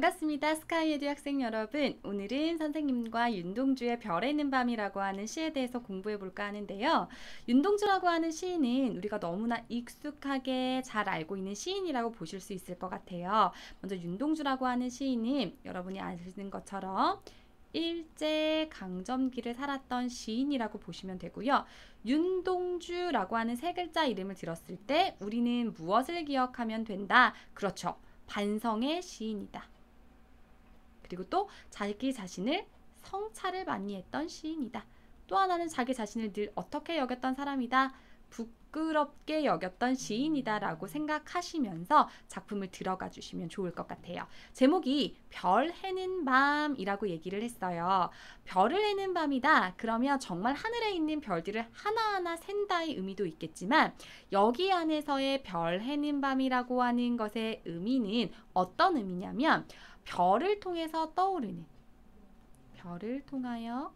반갑습니다. 스카이에듀 학생 여러분. 오늘은 선생님과 윤동주의 별에는 있 밤이라고 하는 시에 대해서 공부해 볼까 하는데요. 윤동주라고 하는 시인은 우리가 너무나 익숙하게 잘 알고 있는 시인이라고 보실 수 있을 것 같아요. 먼저 윤동주라고 하는 시인은 여러분이 아시는 것처럼 일제 강점기를 살았던 시인이라고 보시면 되고요. 윤동주라고 하는 세 글자 이름을 들었을 때 우리는 무엇을 기억하면 된다? 그렇죠. 반성의 시인이다. 그리고 또 자기 자신을 성찰을 많이 했던 시인이다. 또 하나는 자기 자신을 늘 어떻게 여겼던 사람이다. 부끄럽게 여겼던 시인이다라고 생각하시면서 작품을 들어가 주시면 좋을 것 같아요. 제목이 별 해는 밤이라고 얘기를 했어요. 별을 해는 밤이다. 그러면 정말 하늘에 있는 별들을 하나하나 센다의 의미도 있겠지만 여기 안에서의 별 해는 밤이라고 하는 것의 의미는 어떤 의미냐면 별을 통해서 떠오르는 별을 통하여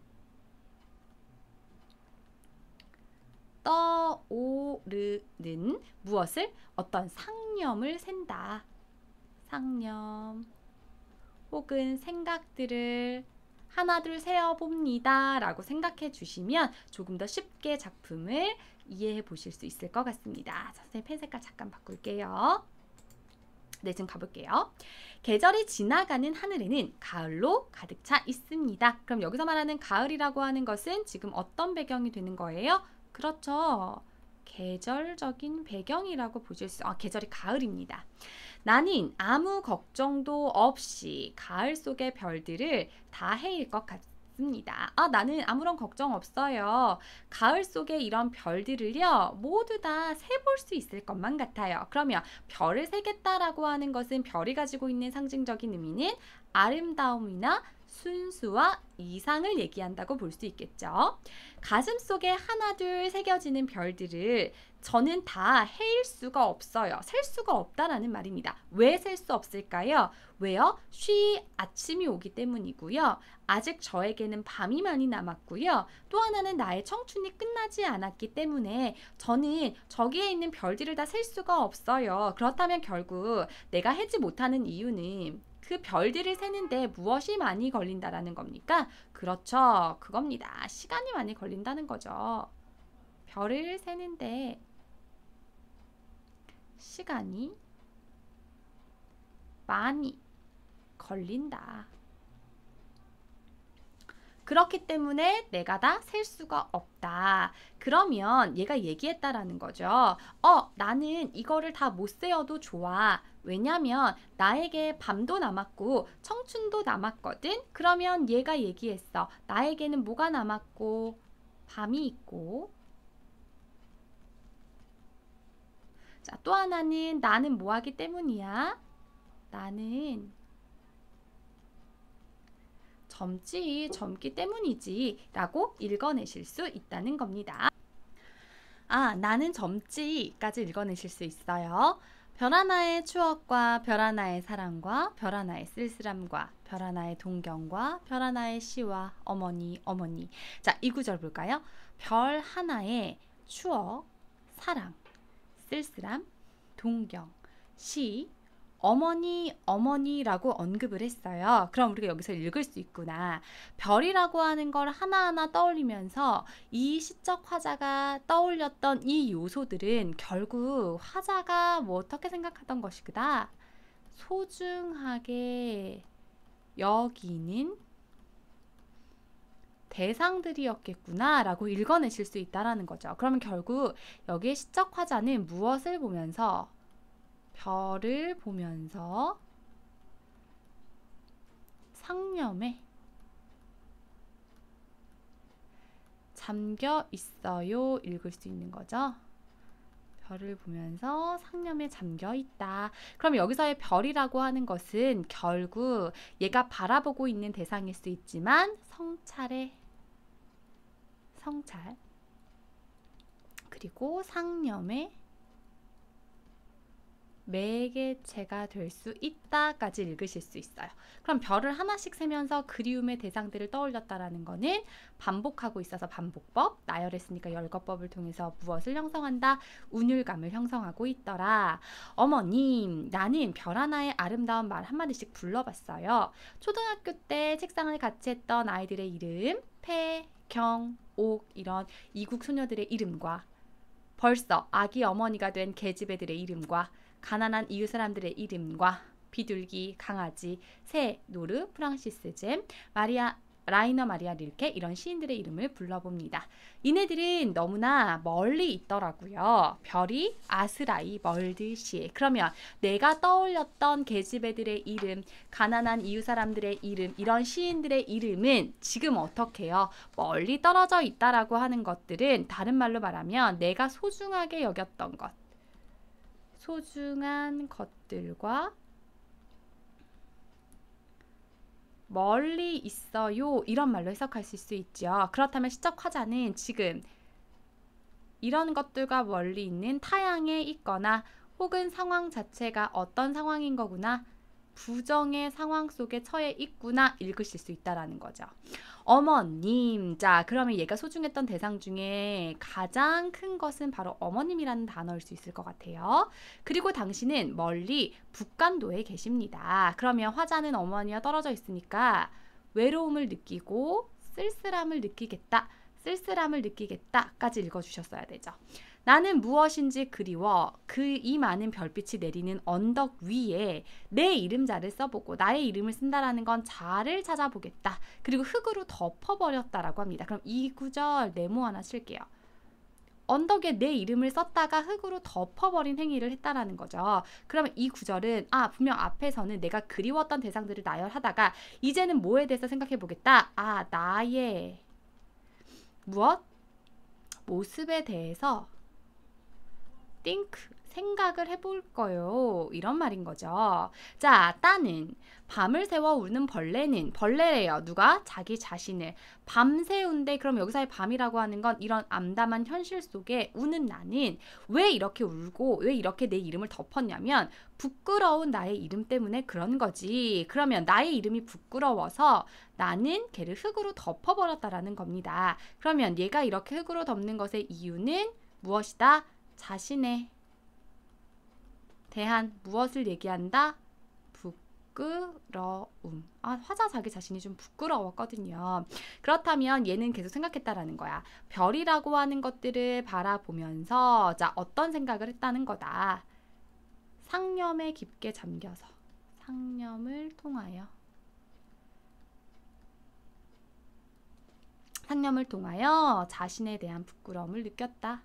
떠오르는 무엇을 어떤 상념을 센다. 상념 혹은 생각들을 하나 둘 세어 봅니다 라고 생각해 주시면 조금 더 쉽게 작품을 이해해 보실 수 있을 것 같습니다. 자, 선생님 펜 색깔 잠깐 바꿀게요. 내쯤 네, 가볼게요. 계절이 지나가는 하늘에는 가을로 가득 차 있습니다. 그럼 여기서 말하는 가을이라고 하는 것은 지금 어떤 배경이 되는 거예요? 그렇죠. 계절적인 배경이라고 보실 수, 아, 계절이 가을입니다. 나는 아무 걱정도 없이 가을 속의 별들을 다 헤일 것 같습니다. 있습니다. 아, 나는 아무런 걱정 없어요. 가을 속에 이런 별들을요, 모두 다 세 볼 수 있을 것만 같아요. 그러면 별을 세겠다라고 하는 것은 별이 가지고 있는 상징적인 의미는 아름다움이나 순수와 이상을 얘기한다고 볼 수 있겠죠. 가슴 속에 하나, 둘 새겨지는 별들을 저는 다 해일 수가 없어요. 셀 수가 없다라는 말입니다. 왜 셀 수 없을까요? 왜요? 쉬 아침이 오기 때문이고요. 아직 저에게는 밤이 많이 남았고요. 또 하나는 나의 청춘이 끝나지 않았기 때문에 저는 저기에 있는 별들을 다 셀 수가 없어요. 그렇다면 결국 내가 해지 못하는 이유는 그 별들을 세는데 무엇이 많이 걸린다라는 겁니까? 그렇죠. 그겁니다. 시간이 많이 걸린다는 거죠. 별을 세는데 시간이 많이 걸린다. 그렇기 때문에 내가 다 셀 수가 없다. 그러면 얘가 얘기했다라는 거죠. 어, 나는 이거를 다 못 세어도 좋아. 왜냐면 나에게 밤도 남았고 청춘도 남았거든. 그러면 얘가 얘기했어. 나에게는 뭐가 남았고 밤이 있고 자, 또 하나는 나는 뭐 하기 때문이야? 나는 젊지, 젊기 때문이지 라고 읽어내실 수 있다는 겁니다. 아, 나는 젊지까지 읽어내실 수 있어요. 별 하나의 추억과 별 하나의 사랑과 별 하나의 쓸쓸함과 별 하나의 동경과 별 하나의 시와 어머니, 어머니. 자, 이 구절 볼까요? 별 하나의 추억, 사랑, 쓸쓸함, 동경, 시, 어머니, 어머니라고 언급을 했어요. 그럼 우리가 여기서 읽을 수 있구나. 별이라고 하는 걸 하나하나 떠올리면서 이 시적 화자가 떠올렸던 이 요소들은 결국 화자가 뭐 어떻게 생각하던 것이구나. 소중하게 여기는 대상들이었겠구나 라고 읽어내실 수 있다라는 거죠. 그러면 결국 여기에 시적 화자는 무엇을 보면서 별을 보면서 상념에 잠겨 있어요. 읽을 수 있는 거죠. 별을 보면서 상념에 잠겨 있다. 그럼 여기서의 별이라고 하는 것은 결국 얘가 바라보고 있는 대상일 수 있지만 성찰에 성찰 그리고 상념에 매개체가 될 수 있다까지 읽으실 수 있어요. 그럼 별을 하나씩 세면서 그리움의 대상들을 떠올렸다라는 거는 반복하고 있어서 반복법, 나열했으니까 열거법을 통해서 무엇을 형성한다, 운율감을 형성하고 있더라. 어머님, 나는 별 하나의 아름다운 말 한마디씩 불러봤어요. 초등학교 때 책상을 같이 했던 아이들의 이름, 폐, 경, 옥 이런 이국 소녀들의 이름과 벌써 아기 어머니가 된 계집애들의 이름과 가난한 이웃 사람들의 이름과 비둘기, 강아지, 새, 노르, 프랑시스 잼, 마리아 라이너 마리아 릴케 이런 시인들의 이름을 불러봅니다. 이네들은 너무나 멀리 있더라고요. 별이 아스라이 멀듯이 그러면 내가 떠올렸던 계집애들의 이름, 가난한 이웃 사람들의 이름, 이런 시인들의 이름은 지금 어떻게요? 멀리 떨어져 있다라고 하는 것들은 다른 말로 말하면 내가 소중하게 여겼던 것, 소중한 것들과 멀리 있어요. 이런 말로 해석하실 수 있죠. 그렇다면 시적 화자는 지금 이런 것들과 멀리 있는 타향에 있거나 혹은 상황 자체가 어떤 상황인 거구나 부정의 상황 속에 처해 있구나 읽으실 수 있다라는 거죠. 어머님. 자, 그러면 얘가 소중했던 대상 중에 가장 큰 것은 바로 어머님이라는 단어일 수 있을 것 같아요. 그리고 당신은 멀리 북간도에 계십니다. 그러면 화자는 어머니와 떨어져 있으니까 외로움을 느끼고 쓸쓸함을 느끼겠다. 쓸쓸함을 느끼겠다까지 읽어주셨어야 되죠. 나는 무엇인지 그리워 그 이 많은 별빛이 내리는 언덕 위에 내 이름자를 써보고 나의 이름을 쓴다라는 건 자를 찾아보겠다. 그리고 흙으로 덮어버렸다라고 합니다. 그럼 이 구절 네모 하나 쓸게요. 언덕에 내 이름을 썼다가 흙으로 덮어버린 행위를 했다라는 거죠. 그러면 이 구절은 아 분명 앞에서는 내가 그리웠던 대상들을 나열하다가 이제는 뭐에 대해서 생각해 보겠다. 아 나의 무엇 모습에 대해서 think 생각을 해볼 거요. 이런 말인 거죠. 자, 따는 밤을 새워 우는 벌레는 벌레래요. 누가 자기 자신을 밤새운데 그럼 여기서의 밤이라고 하는 건 이런 암담한 현실 속에 우는 나는 왜 이렇게 울고 왜 이렇게 내 이름을 덮었냐면 부끄러운 나의 이름 때문에 그런 거지. 그러면 나의 이름이 부끄러워서 나는 걔를 흙으로 덮어버렸다라는 겁니다. 그러면 얘가 이렇게 흙으로 덮는 것의 이유는 무엇이다? 자신에 대한 무엇을 얘기한다? 부끄러움. 아, 화자 자기 자신이 좀 부끄러웠거든요. 그렇다면 얘는 계속 생각했다라는 거야. 별이라고 하는 것들을 바라보면서 자, 어떤 생각을 했다는 거다. 상념에 깊게 잠겨서 상념을 통하여 상념을 통하여 자신에 대한 부끄러움을 느꼈다.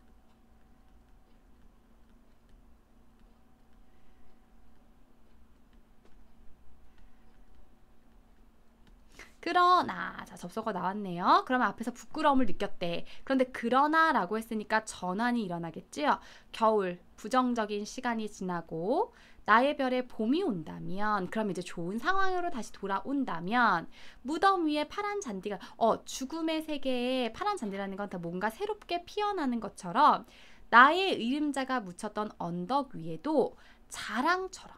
그러나 아, 자 접속어 나왔네요. 그러면 앞에서 부끄러움을 느꼈대. 그런데 그러나라고 했으니까 전환이 일어나겠지요. 겨울 부정적인 시간이 지나고 나의 별에 봄이 온다면 그럼 이제 좋은 상황으로 다시 돌아온다면 무덤 위에 파란 잔디가 어 죽음의 세계에 파란 잔디라는 건다 뭔가 새롭게 피어나는 것처럼 나의 이름자가 묻혔던 언덕 위에도 자랑처럼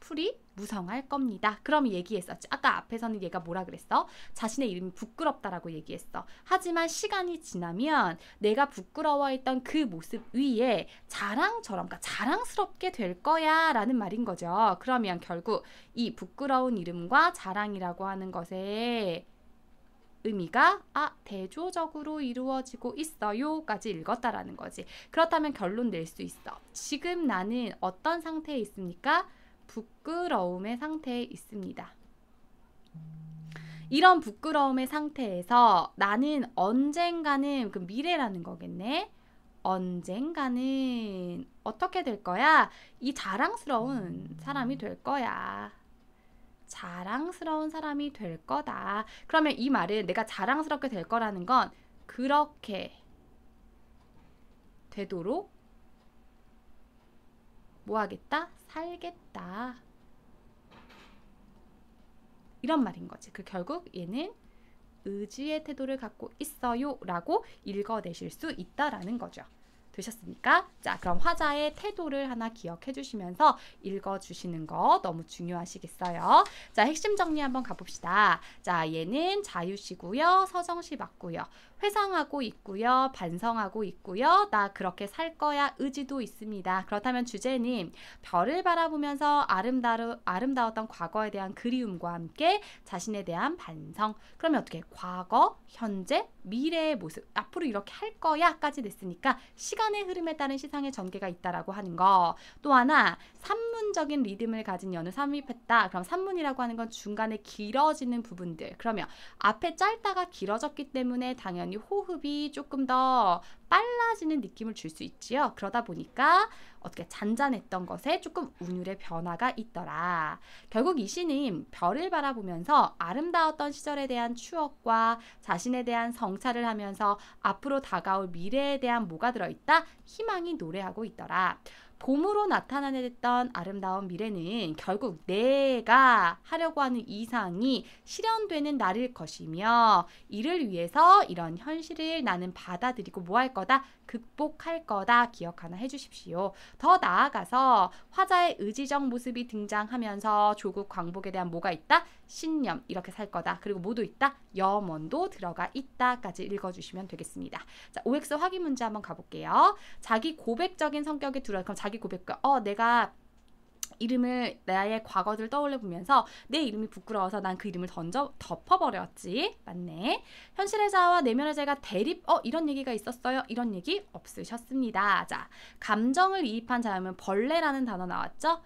풀이 무성할 겁니다. 그럼 얘기했었지. 아까 앞에서는 얘가 뭐라 그랬어? 자신의 이름이 부끄럽다라고 얘기했어. 하지만 시간이 지나면 내가 부끄러워했던 그 모습 위에 자랑처럼, 그러니까 자랑스럽게 될 거야 라는 말인 거죠. 그러면 결국 이 부끄러운 이름과 자랑이라고 하는 것에 의미가 아 대조적으로 이루어지고 있어요까지 읽었다라는 거지. 그렇다면 결론 낼 수 있어. 지금 나는 어떤 상태에 있습니까? 부끄러움의 상태에 있습니다. 이런 부끄러움의 상태에서 나는 언젠가는 그 미래라는 거겠네. 언젠가는 어떻게 될 거야? 이 자랑스러운 사람이 될 거야. 자랑스러운 사람이 될 거다. 그러면 이 말은 내가 자랑스럽게 될 거라는 건 그렇게 되도록 뭐 하겠다? 살겠다. 이런 말인 거지. 그 결국 얘는 의지의 태도를 갖고 있어요 라고 읽어내실 수 있다라는 거죠. 되셨습니까? 자, 그럼 화자의 태도를 하나 기억해 주시면서 읽어 주시는 거 너무 중요하시겠어요. 자, 핵심 정리 한번 가봅시다. 자, 얘는 자유시고요. 서정시 맞고요. 회상하고 있고요. 반성하고 있고요. 나 그렇게 살 거야 의지도 있습니다. 그렇다면 주제님, 별을 바라보면서 아름다루, 아름다웠던 과거에 대한 그리움과 함께 자신에 대한 반성. 그러면 어떻게? 과거, 현재, 미래의 모습. 앞으로 이렇게 할 거야까지 됐으니까 시간의 흐름에 따른 시상의 전개가 있다라고 하는 거. 또 하나, 산문적인 리듬을 가진 연을 삽입했다. 그럼 산문이라고 하는 건 중간에 길어지는 부분들. 그러면 앞에 짧다가 길어졌기 때문에 당연히 이 호흡이 조금 더 빨라지는 느낌을 줄 수 있지요. 그러다 보니까 어떻게 잔잔했던 것에 조금 운율의 변화가 있더라. 결국 이 시는 별을 바라보면서 아름다웠던 시절에 대한 추억과 자신에 대한 성찰을 하면서 앞으로 다가올 미래에 대한 뭐가 들어있다? 희망이 노래하고 있더라. 봄으로 나타나냈던 아름다운 미래는 결국 내가 하려고 하는 이상이 실현되는 날일 것이며 이를 위해서 이런 현실을 나는 받아들이고 뭐 할 거다 극복할 거다 기억 하나 해주십시오. 더 나아가서 화자의 의지적 모습이 등장하면서 조국 광복에 대한 뭐가 있다? 신념 이렇게 살 거다. 그리고 모두 있다? 염원도 들어가 있다까지 읽어주시면 되겠습니다. 자, OX 확인 문제 한번 가볼게요. 자기 고백적인 성격이 들어 그럼 자기 자기 고백과 어 내가 이름을 나의 과거들 떠올려 보면서 내 이름이 부끄러워서 난 그 이름을 던져 덮어버렸지 맞네 현실의 자아와 내면의 자가 대립 어 이런 얘기가 있었어요 이런 얘기 없으셨습니다 자 감정을 이입한 자아면 벌레라는 단어 나왔죠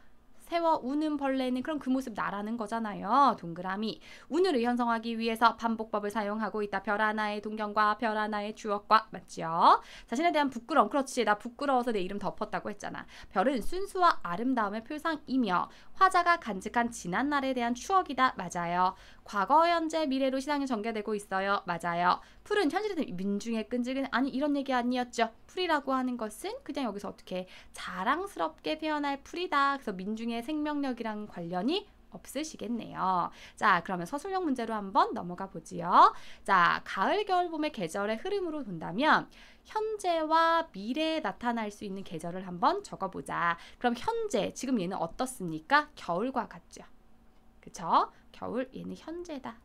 태워 우는 벌레는 그럼 그 모습 나라는 거잖아요. 동그라미. 운을 의현성하기 위해서 반복법을 사용하고 있다. 별 하나의 동경과 별 하나의 주억과 맞죠? 자신에 대한 부끄러움. 그렇지. 나 부끄러워서 내 이름 덮었다고 했잖아. 별은 순수와 아름다움의 표상이며 화자가 간직한 지난 날에 대한 추억이다. 맞아요. 과거, 현재, 미래로 시장이 전개되고 있어요. 맞아요. 풀은 현실에 민중의 끈질기 아니 이런 얘기 아니었죠. 풀이라고 하는 것은 그냥 여기서 어떻게 자랑스럽게 표현할 풀이다. 그래서 민중의 생명력이랑 관련이 없으시겠네요. 자, 그러면 서술형 문제로 한번 넘어가 보지요. 자, 가을, 겨울, 봄의 계절의 흐름으로 본다면 현재와 미래에 나타날 수 있는 계절을 한번 적어보자. 그럼 현재, 지금 얘는 어떻습니까? 겨울과 같죠. 그쵸? 겨울, 얘는 현재다.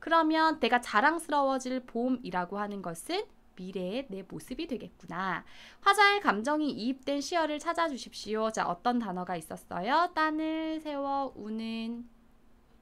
그러면 내가 자랑스러워질 봄이라고 하는 것은 미래의 내 모습이 되겠구나. 화자의 감정이 이입된 시어를 찾아주십시오. 자, 어떤 단어가 있었어요? 땅을 세워 우는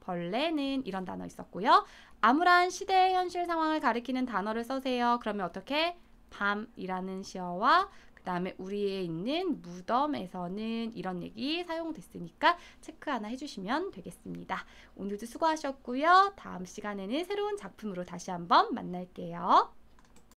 벌레는 이런 단어 있었고요. 암울한 시대의 현실 상황을 가리키는 단어를 써세요. 그러면 어떻게? 밤이라는 시어와 그 다음에 우리에 있는 무덤에서는 이런 얘기 사용됐으니까 체크 하나 해주시면 되겠습니다. 오늘도 수고하셨고요. 다음 시간에는 새로운 작품으로 다시 한번 만날게요.